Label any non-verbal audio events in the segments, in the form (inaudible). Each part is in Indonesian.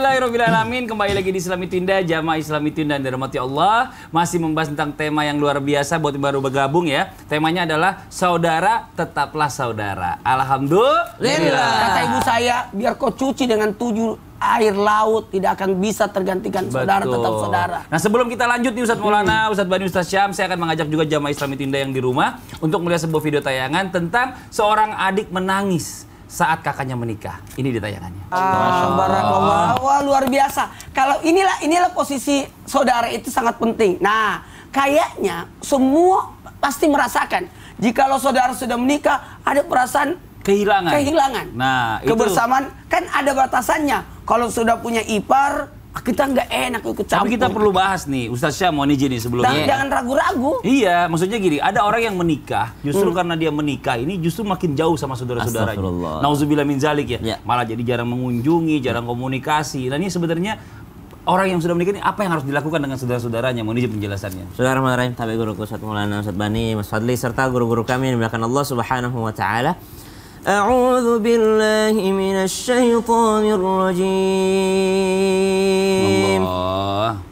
Alhamdulillahirrahmanirrahim Kembali lagi di Islami Tunda Jamaah Islami Tunda dan dirahmati Allah Masih membahas tentang tema yang luar biasa Buat yang baru bergabung ya Temanya adalah Saudara tetaplah saudara Alhamdulillah Kata ibu saya Biar kau cuci dengan tujuh air laut tidak akan bisa tergantikan Betul. saudara tetap saudara. Nah sebelum kita lanjut nih Ustadz Maulana, Ustadz Bani Ustadz Syam, saya akan mengajak juga jamaah Islami Tinda yang di rumah untuk melihat sebuah video tayangan tentang seorang adik menangis saat kakaknya menikah. Ini ditayangannya. Ah, barakallah. Ah. Wah, luar biasa. Kalau inilah inilah posisi saudara itu sangat penting. Nah, kayaknya semua pasti merasakan jika lo saudara sudah menikah ada perasaan kehilangan. Kehilangan. Nah, itu... kebersamaan kan ada batasannya. Kalau sudah punya ipar, Ah, kita nggak enak ikut campur. Tapi kita perlu bahas nih, Ustaz Syah mau izin nih sebelumnya. jangan ragu-ragu. Iya, maksudnya gini, ada orang yang menikah, justru hmm. karena dia menikah ini justru makin jauh sama saudara-saudaranya. Nauzubillah min zalik ya. ya. Malah jadi jarang mengunjungi, jarang komunikasi. nah ini sebenarnya orang yang sudah menikah ini apa yang harus dilakukan dengan saudara-saudaranya? mau izin penjelasannya. Saudara-saudara, tabi guru Ustaz Maulana, Ustaz Bani, Mas Fadli, serta guru-guru kami yang dimuliakan Allah Subhanahu wa taala. أعوذ بالله من الشيطان الرجيم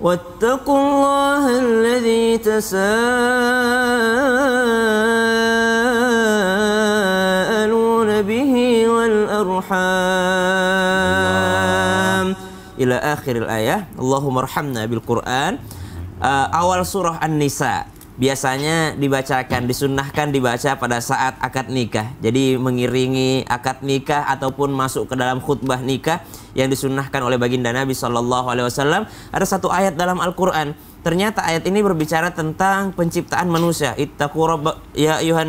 واتقوا الله الذي تساءلون به والأرحام إلى آخر الآية اللهم ارحمنا بالقرآن آه، أول سورة النساء biasanya dibacakan, disunnahkan dibaca pada saat akad nikah. Jadi mengiringi akad nikah ataupun masuk ke dalam khutbah nikah yang disunnahkan oleh baginda Nabi Shallallahu Alaihi Wasallam. Ada satu ayat dalam Al-Quran. Ternyata ayat ini berbicara tentang penciptaan manusia. Ittaqurab ya ayuhan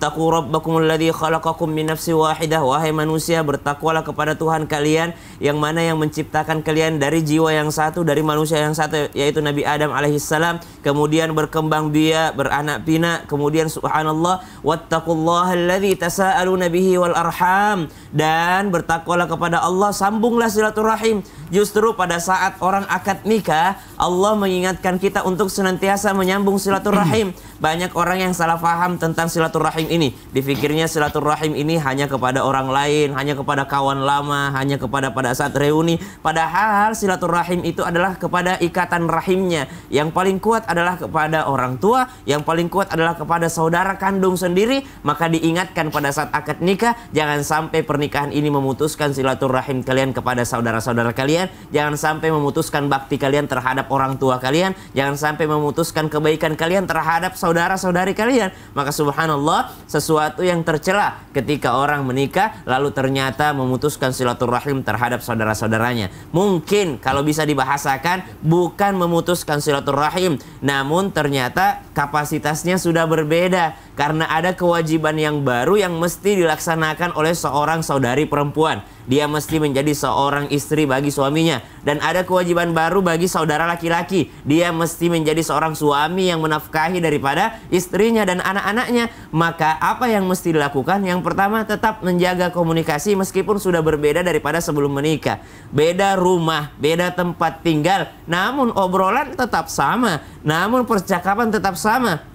Ittaqu rabbakum alladhi khalaqakum min nafsin wahidah. Wahai manusia, bertakwalah kepada Tuhan kalian yang mana yang menciptakan kalian dari jiwa yang satu, dari manusia yang satu, yaitu Nabi Adam alaihissalam. Kemudian berkembang biak, beranak pinak. Kemudian subhanallah, Allah alladhi tasa'aluna bihi wal arham. Dan bertakwalah kepada Allah, sambunglah silaturahim. Justru pada saat orang akad nikah, Allah mengingatkan kita untuk senantiasa menyambung silaturahim. Banyak orang yang salah paham tentang silaturahim ini, dipikirnya silaturahim ini hanya kepada orang lain, hanya kepada kawan lama, hanya kepada pada saat reuni. Padahal silaturahim itu adalah kepada ikatan rahimnya. Yang paling kuat adalah kepada orang tua, yang paling kuat adalah kepada saudara kandung sendiri. Maka diingatkan pada saat akad nikah, jangan sampai pernikahan ini memutuskan silaturahim kalian kepada saudara-saudara kalian. Jangan sampai memutuskan bakti kalian terhadap orang tua kalian. Jangan sampai memutuskan kebaikan kalian terhadap saudara-saudari kalian. Maka subhanallah sesuatu yang tercela ketika orang menikah lalu ternyata memutuskan silaturahim terhadap saudara-saudaranya. Mungkin kalau bisa dibahasakan bukan memutuskan silaturahim, namun ternyata kapasitasnya sudah berbeda karena ada kewajiban yang baru yang mesti dilaksanakan oleh seorang saudari perempuan. Dia mesti menjadi seorang istri bagi suaminya dan ada kewajiban baru bagi saudara laki-laki. Dia mesti menjadi seorang suami yang menafkahi daripada istrinya dan anak-anaknya. Maka apa yang mesti dilakukan? Yang pertama tetap menjaga komunikasi meskipun sudah berbeda daripada sebelum menikah. Beda rumah, beda tempat tinggal, namun obrolan tetap sama, namun percakapan tetap sama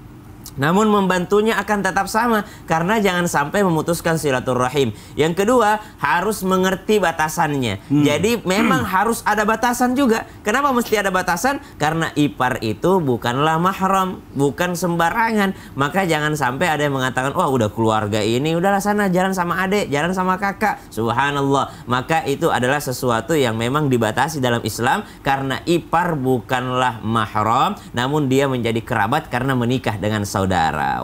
namun membantunya akan tetap sama karena jangan sampai memutuskan silaturahim. Yang kedua, harus mengerti batasannya. Hmm. Jadi memang hmm. harus ada batasan juga. Kenapa mesti ada batasan? Karena ipar itu bukanlah mahram, bukan sembarangan. Maka jangan sampai ada yang mengatakan, "Wah, udah keluarga ini, udahlah sana jalan sama adik, jalan sama kakak." Subhanallah. Maka itu adalah sesuatu yang memang dibatasi dalam Islam karena ipar bukanlah mahram, namun dia menjadi kerabat karena menikah dengan saudara saudara.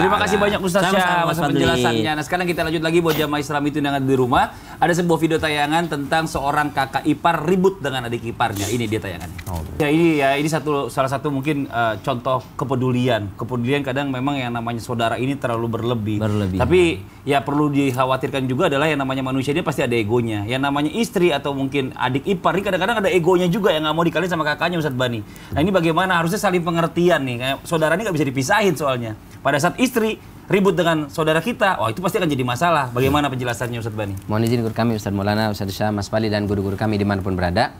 Terima kasih banyak Ustaz Syah atas penjelasannya. Nah, sekarang kita lanjut lagi buat jamaah Islam itu yang ada di rumah. Ada sebuah video tayangan tentang seorang kakak ipar ribut dengan adik iparnya. Ini dia tayangannya. Oh. Ya ini ya ini satu salah satu mungkin uh, contoh kepedulian. Kepedulian kadang memang yang namanya saudara ini terlalu berlebih. berlebih. Tapi ya perlu dikhawatirkan juga adalah yang namanya manusia ini pasti ada egonya. Yang namanya istri atau mungkin adik ipar ini kadang-kadang ada egonya juga yang nggak mau dikali sama kakaknya Ustadz Bani. Nah ini bagaimana harusnya saling pengertian nih. Kayak saudara ini nggak bisa dipisah pahit soalnya. Pada saat istri ribut dengan saudara kita, wah itu pasti akan jadi masalah. Bagaimana penjelasannya Ustaz Bani? Mohon izin guru kami Ustaz Maulana, Ustaz Syah, Mas Pali dan guru-guru kami dimanapun berada.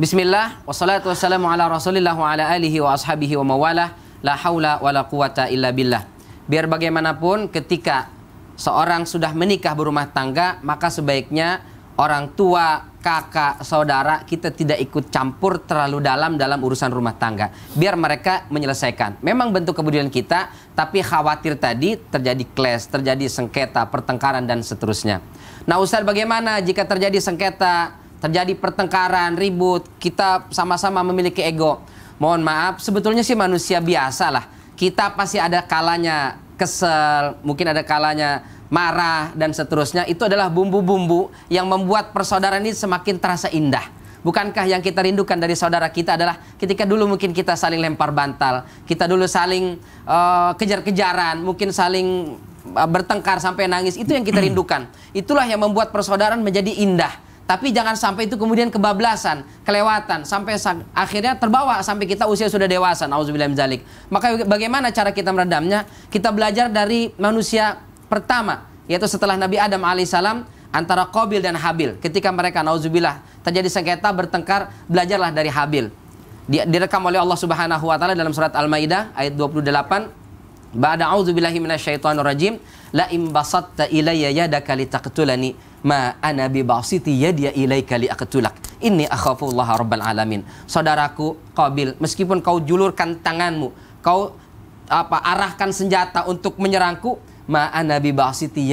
Bismillah, wassalatu wassalamu ala rasulillah wa ala alihi wa ashabihi wa mawalah, la haula wa la quwata illa billah. Biar bagaimanapun ketika seorang sudah menikah berumah tangga, maka sebaiknya orang tua, kakak, saudara kita tidak ikut campur terlalu dalam dalam urusan rumah tangga. Biar mereka menyelesaikan. Memang bentuk kebudayaan kita, tapi khawatir tadi terjadi clash, terjadi sengketa, pertengkaran dan seterusnya. Nah, Ustaz bagaimana jika terjadi sengketa, terjadi pertengkaran, ribut, kita sama-sama memiliki ego. Mohon maaf, sebetulnya sih manusia biasa lah. Kita pasti ada kalanya kesel, mungkin ada kalanya marah dan seterusnya itu adalah bumbu-bumbu yang membuat persaudaraan ini semakin terasa indah. Bukankah yang kita rindukan dari saudara kita adalah ketika dulu mungkin kita saling lempar bantal, kita dulu saling uh, kejar-kejaran, mungkin saling uh, bertengkar sampai nangis. Itu yang kita (clears throat) rindukan. Itulah yang membuat persaudaraan menjadi indah. Tapi jangan sampai itu kemudian kebablasan, kelewatan, sampai akhirnya terbawa sampai kita usia sudah dewasa. Maka bagaimana cara kita meredamnya? Kita belajar dari manusia pertama yaitu setelah Nabi Adam alaihissalam antara Qabil dan Habil. Ketika mereka nauzubillah terjadi sengketa bertengkar, belajarlah dari Habil. Direkam oleh Allah Subhanahu wa taala dalam surat Al-Maidah ayat 28 Ba'da auzubillahi minasyaitonir rajim la in basatta ilayya yadaka litaqtulani ma ana bi basiti yadiya ilaika liaqtulak inni akhafu Allah rabbal alamin. Saudaraku Qabil, meskipun kau julurkan tanganmu, kau apa arahkan senjata untuk menyerangku, ma'ana dia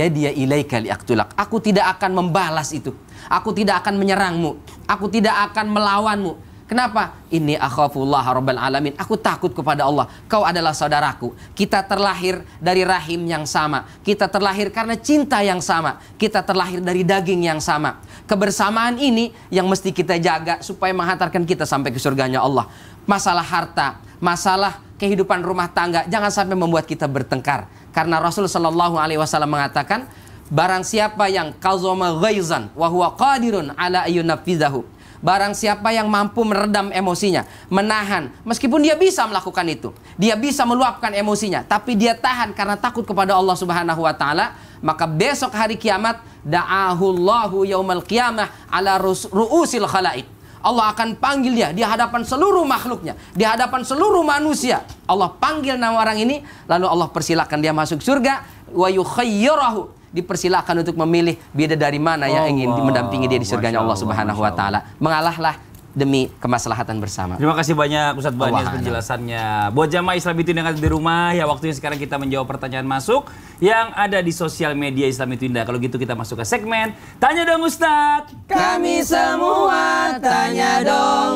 yadiya ilaika liaktulak. Aku tidak akan membalas itu. Aku tidak akan menyerangmu. Aku tidak akan melawanmu. Kenapa? Ini akhafullah rabbal alamin. Aku takut kepada Allah. Kau adalah saudaraku. Kita terlahir dari rahim yang sama. Kita terlahir karena cinta yang sama. Kita terlahir dari daging yang sama. Kebersamaan ini yang mesti kita jaga supaya menghantarkan kita sampai ke surganya Allah. Masalah harta, masalah kehidupan rumah tangga jangan sampai membuat kita bertengkar. Karena Rasul Shallallahu alaihi wasallam mengatakan, barang siapa yang kazoma ghaizan wa huwa qadirun ala ayunafidahu. Barang siapa yang mampu meredam emosinya, menahan, meskipun dia bisa melakukan itu, dia bisa meluapkan emosinya, tapi dia tahan karena takut kepada Allah Subhanahu wa taala, maka besok hari kiamat da'ahullahu yaumal qiyamah ala ru'usil khalaik Allah akan panggil dia di hadapan seluruh makhluknya, di hadapan seluruh manusia. Allah panggil nama orang ini, lalu Allah persilahkan dia masuk surga. Wa yukhayyirahu dipersilakan untuk memilih beda dari mana yang ingin mendampingi dia di surganya Allah Subhanahu wa taala. Mengalahlah demi kemaslahatan bersama. Terima kasih banyak Ustadz Bani atas penjelasannya. Buat jamaah Islam itu ada di rumah, ya waktunya sekarang kita menjawab pertanyaan masuk yang ada di sosial media Islam itu indah. Kalau gitu kita masuk ke segmen Tanya dong Ustadz. Kami semua tanya dong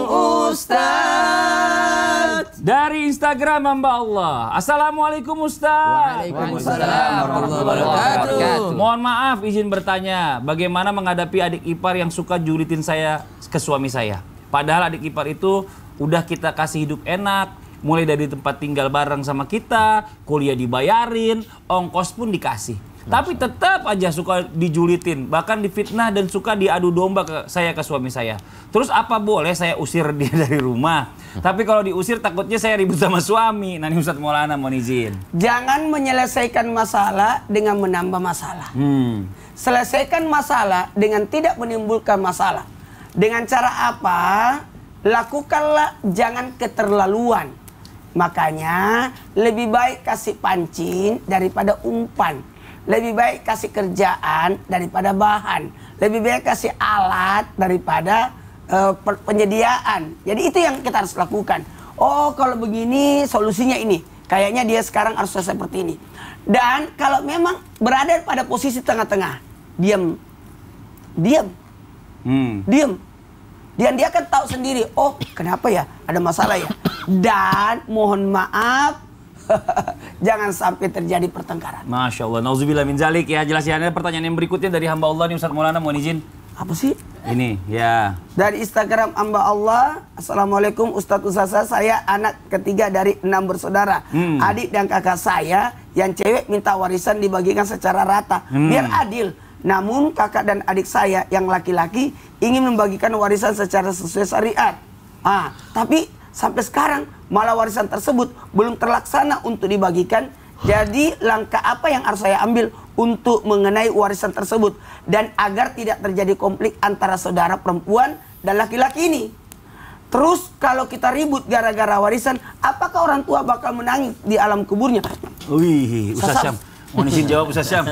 Ustadz. Dari Instagram hamba Allah. Assalamualaikum Ustadz. Waalaikumsalam warahmatullahi wabarakatuh. Mohon maaf izin bertanya, bagaimana menghadapi adik ipar yang suka julitin saya ke suami saya? Padahal adik ipar itu udah kita kasih hidup enak, mulai dari tempat tinggal bareng sama kita, kuliah dibayarin, ongkos pun dikasih. Masa. Tapi tetap aja suka dijulitin, bahkan difitnah dan suka diadu domba ke saya ke suami saya. Terus apa boleh saya usir dia (laughs) dari rumah? Tapi kalau diusir takutnya saya ribut sama suami. Nani Ustadz Maulana mohon izin. Jangan menyelesaikan masalah dengan menambah masalah. Hmm. Selesaikan masalah dengan tidak menimbulkan masalah. Dengan cara apa? Lakukanlah jangan keterlaluan. Makanya lebih baik kasih pancing daripada umpan. Lebih baik kasih kerjaan daripada bahan. Lebih baik kasih alat daripada uh, penyediaan. Jadi itu yang kita harus lakukan. Oh, kalau begini solusinya ini. Kayaknya dia sekarang harus seperti ini. Dan kalau memang berada pada posisi tengah-tengah, diam. Diam Hmm. Diem. Dan dia kan tahu sendiri, oh kenapa ya ada masalah ya. Dan mohon maaf, (laughs) jangan sampai terjadi pertengkaran. Masya Allah, nauzubillah min zalik ya. Jelas ya, ada pertanyaan yang berikutnya dari hamba Allah nih Ustaz Maulana, mohon izin. Apa sih? Ini, ya. Dari Instagram hamba Allah, Assalamualaikum Ustadz Usasa, saya anak ketiga dari enam bersaudara. Hmm. Adik dan kakak saya yang cewek minta warisan dibagikan secara rata. Hmm. Biar adil. Namun kakak dan adik saya yang laki-laki ingin membagikan warisan secara sesuai syariat. Ah, tapi sampai sekarang malah warisan tersebut belum terlaksana untuk dibagikan. Jadi langkah apa yang harus saya ambil untuk mengenai warisan tersebut dan agar tidak terjadi konflik antara saudara perempuan dan laki-laki ini. Terus kalau kita ribut gara-gara warisan, apakah orang tua bakal menangis di alam kuburnya? Wih, Ustaz Syam. Mohon izin jawab Ustaz Syam.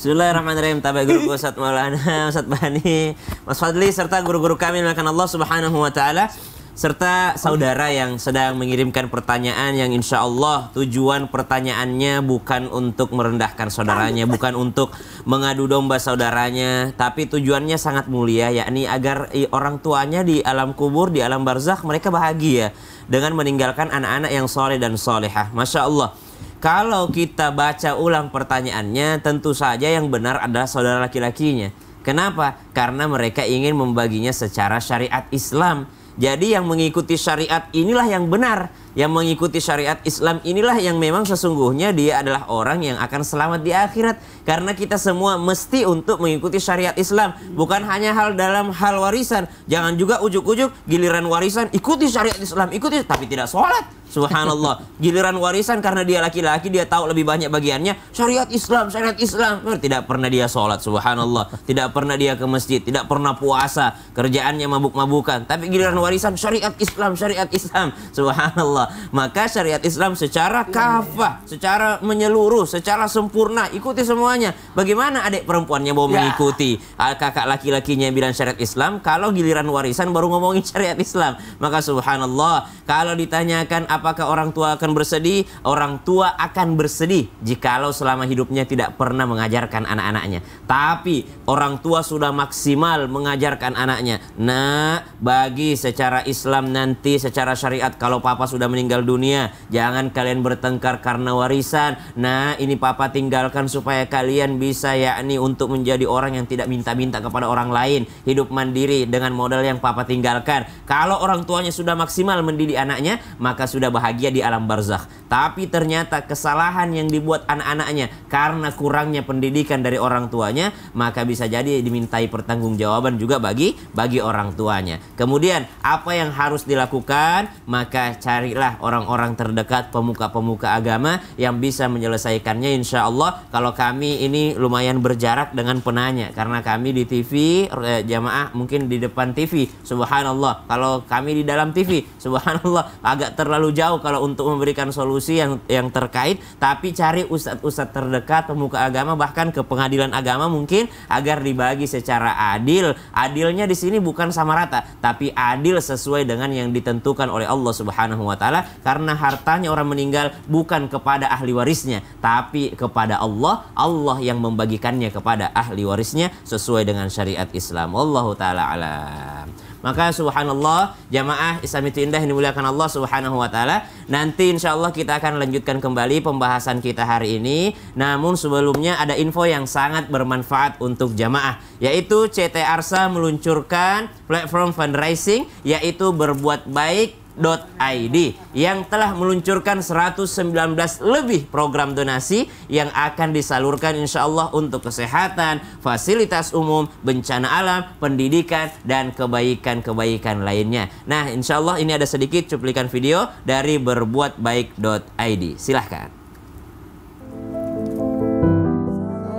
Bismillahirrahmanirrahim. Tabai guru Ustaz Maulana, (laughs) Ustaz Bani, Mas Fadli serta guru-guru kami makan Allah Subhanahu wa taala serta saudara yang sedang mengirimkan pertanyaan yang insya Allah tujuan pertanyaannya bukan untuk merendahkan saudaranya, bukan untuk mengadu domba saudaranya, tapi tujuannya sangat mulia, yakni agar orang tuanya di alam kubur, di alam barzakh mereka bahagia dengan meninggalkan anak-anak yang soleh dan solehah. Masya Allah. Kalau kita baca ulang pertanyaannya, tentu saja yang benar adalah saudara laki-lakinya. Kenapa? Karena mereka ingin membaginya secara syariat Islam. Jadi yang mengikuti syariat inilah yang benar yang mengikuti syariat Islam inilah yang memang sesungguhnya dia adalah orang yang akan selamat di akhirat karena kita semua mesti untuk mengikuti syariat Islam bukan hanya hal dalam hal warisan jangan juga ujuk-ujuk giliran warisan ikuti syariat Islam ikuti tapi tidak sholat subhanallah (laughs) giliran warisan karena dia laki-laki dia tahu lebih banyak bagiannya syariat Islam syariat Islam tidak pernah dia sholat subhanallah tidak pernah dia ke masjid tidak pernah puasa kerjaannya mabuk-mabukan tapi giliran warisan syariat Islam syariat Islam subhanallah maka syariat Islam secara kafah, secara menyeluruh, secara sempurna ikuti semuanya. Bagaimana adik perempuannya mau ya. mengikuti? Ah, kakak laki-lakinya bilang syariat Islam, kalau giliran warisan baru ngomongin syariat Islam. Maka subhanallah, kalau ditanyakan apakah orang tua akan bersedih, orang tua akan bersedih jikalau selama hidupnya tidak pernah mengajarkan anak-anaknya. Tapi orang tua sudah maksimal mengajarkan anaknya. Nah, bagi secara Islam nanti secara syariat kalau papa sudah meninggal dunia. Jangan kalian bertengkar karena warisan. Nah, ini papa tinggalkan supaya kalian bisa yakni untuk menjadi orang yang tidak minta-minta kepada orang lain, hidup mandiri dengan modal yang papa tinggalkan. Kalau orang tuanya sudah maksimal mendidik anaknya, maka sudah bahagia di alam barzakh. Tapi ternyata kesalahan yang dibuat anak-anaknya karena kurangnya pendidikan dari orang tuanya, maka bisa jadi dimintai pertanggungjawaban juga bagi bagi orang tuanya. Kemudian apa yang harus dilakukan? Maka carilah orang-orang terdekat pemuka-pemuka agama yang bisa menyelesaikannya insya Allah. Kalau kami ini lumayan berjarak dengan penanya karena kami di TV eh, jamaah mungkin di depan TV. Subhanallah. Kalau kami di dalam TV, (laughs) subhanallah agak terlalu jauh kalau untuk memberikan solusi institusi yang yang terkait tapi cari ustadz-ustadz terdekat pemuka agama bahkan ke pengadilan agama mungkin agar dibagi secara adil adilnya di sini bukan sama rata tapi adil sesuai dengan yang ditentukan oleh Allah Subhanahu wa taala karena hartanya orang meninggal bukan kepada ahli warisnya tapi kepada Allah Allah yang membagikannya kepada ahli warisnya sesuai dengan syariat Islam Allah taala alam maka subhanallah jamaah Islam itu indah yang dimuliakan Allah subhanahu wa ta'ala Nanti insya Allah kita akan lanjutkan kembali pembahasan kita hari ini Namun sebelumnya ada info yang sangat bermanfaat untuk jamaah Yaitu CT Arsa meluncurkan platform fundraising yaitu berbuat baik .id yang telah meluncurkan 119 lebih program donasi yang akan disalurkan insya Allah untuk kesehatan, fasilitas umum, bencana alam, pendidikan, dan kebaikan-kebaikan lainnya. Nah insya Allah ini ada sedikit cuplikan video dari berbuatbaik.id. Silahkan.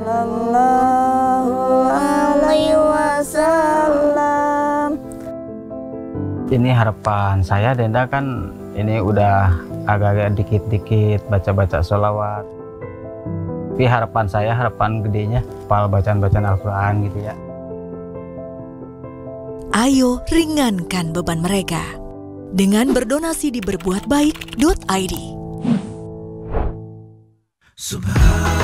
Sallallahu alaihi wasallam ini harapan saya Denda kan ini udah agak-agak dikit-dikit baca-baca sholawat tapi harapan saya harapan gedenya pal bacaan-bacaan Al-Quran gitu ya Ayo ringankan beban mereka dengan berdonasi di berbuatbaik.id Subhanallah